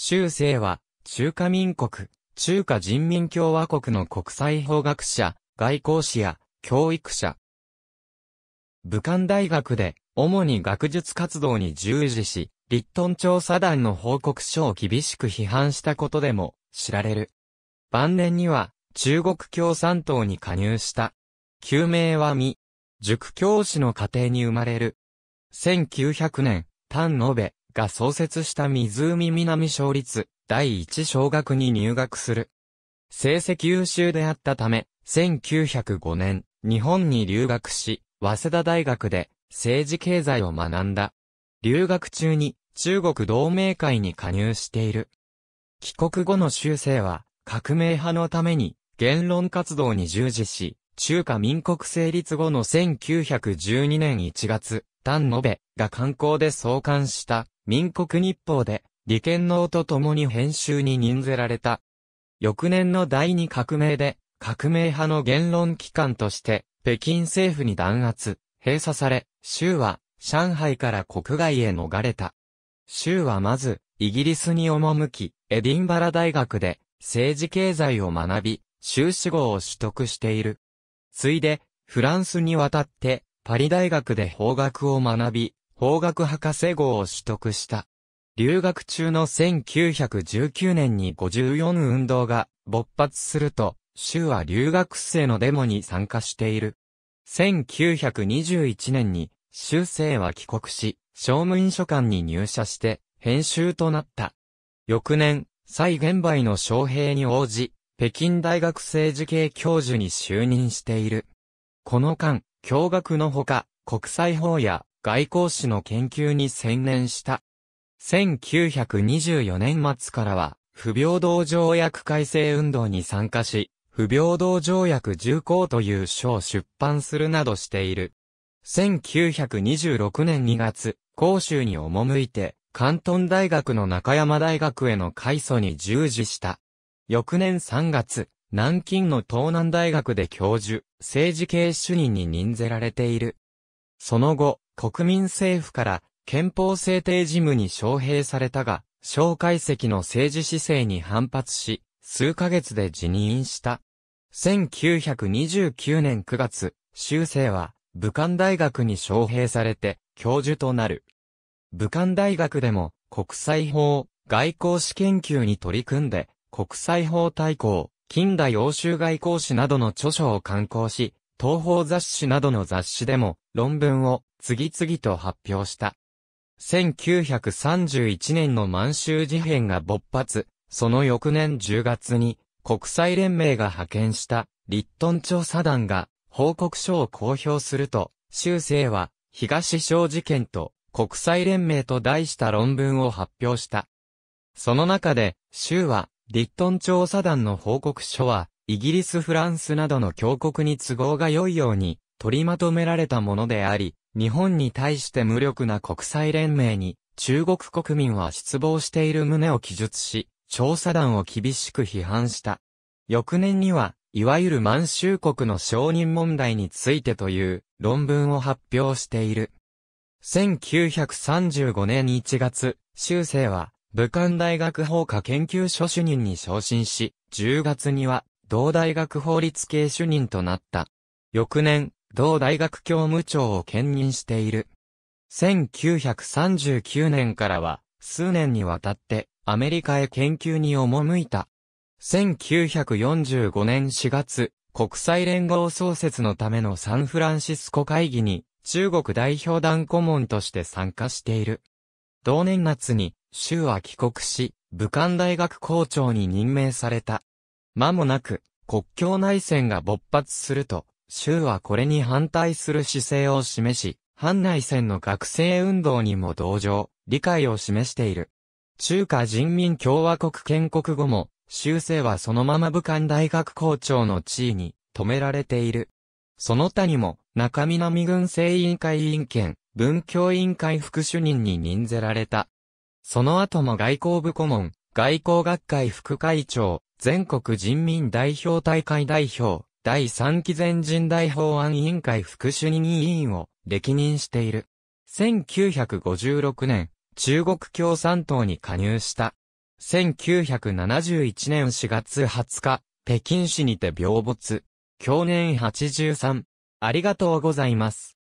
修生は、中華民国、中華人民共和国の国際法学者、外交士や、教育者。武漢大学で、主に学術活動に従事し、リットン調査団の報告書を厳しく批判したことでも、知られる。晩年には、中国共産党に加入した。救命は未、塾教師の家庭に生まれる。1900年、丹延べ、が創設した湖南省立第一小学に入学する。成績優秀であったため、1905年、日本に留学し、早稲田大学で政治経済を学んだ。留学中に中国同盟会に加入している。帰国後の修正は革命派のために言論活動に従事し、中華民国成立後の1912年1月、丹延べが観光で創刊した民国日報で、利権能と共に編集に任ぜられた。翌年の第二革命で、革命派の言論機関として、北京政府に弾圧、閉鎖され、州は、上海から国外へ逃れた。州はまず、イギリスに赴き、エディンバラ大学で、政治経済を学び、修士号を取得している。ついで、フランスに渡って、パリ大学で法学を学び、法学博士号を取得した。留学中の1919年に54運動が勃発すると、州は留学生のデモに参加している。1921年に、州生は帰国し、商務印書館に入社して、編集となった。翌年、再現梅の将兵に応じ、北京大学政治系教授に就任している。この間、教学のほか、国際法や外交史の研究に専念した。1924年末からは、不平等条約改正運動に参加し、不平等条約重項という書を出版するなどしている。1926年2月、広州に赴いて、関東大学の中山大学への改祖に従事した。翌年3月、南京の東南大学で教授、政治系主任に任ぜられている。その後、国民政府から憲法制定事務に招聘されたが、蒋介石の政治姿勢に反発し、数ヶ月で辞任した。1929年9月、修正は武漢大学に招聘されて教授となる。武漢大学でも国際法、外交史研究に取り組んで国際法大綱、近代欧州外交史などの著書を刊行し、東方雑誌などの雑誌でも論文を次々と発表した。1931年の満州事変が勃発、その翌年10月に国際連盟が派遣した立ッン調査団が報告書を公表すると、修正は東小事件と国際連盟と題した論文を発表した。その中で、州はリットン調査団の報告書は、イギリスフランスなどの強国に都合が良いように取りまとめられたものであり、日本に対して無力な国際連盟に中国国民は失望している旨を記述し、調査団を厳しく批判した。翌年には、いわゆる満州国の承認問題についてという論文を発表している。1935年1月、修正は武漢大学法科研究所主任に昇進し、10月には、同大学法律系主任となった。翌年、同大学教務長を兼任している。1939年からは、数年にわたって、アメリカへ研究に赴いた。1945年4月、国際連合創設のためのサンフランシスコ会議に、中国代表団顧問として参加している。同年夏に、州は帰国し、武漢大学校長に任命された。間もなく、国境内戦が勃発すると、州はこれに反対する姿勢を示し、反内戦の学生運動にも同情、理解を示している。中華人民共和国建国後も、州政はそのまま武漢大学校長の地位に止められている。その他にも、中南軍政委員会委員兼、文教委員会副主任に任ぜられた。その後も外交部顧問、外交学会副会長、全国人民代表大会代表、第3期全人代法案委員会副主任委員を歴任している。1956年、中国共産党に加入した。1971年4月20日、北京市にて病没。去年83。ありがとうございます。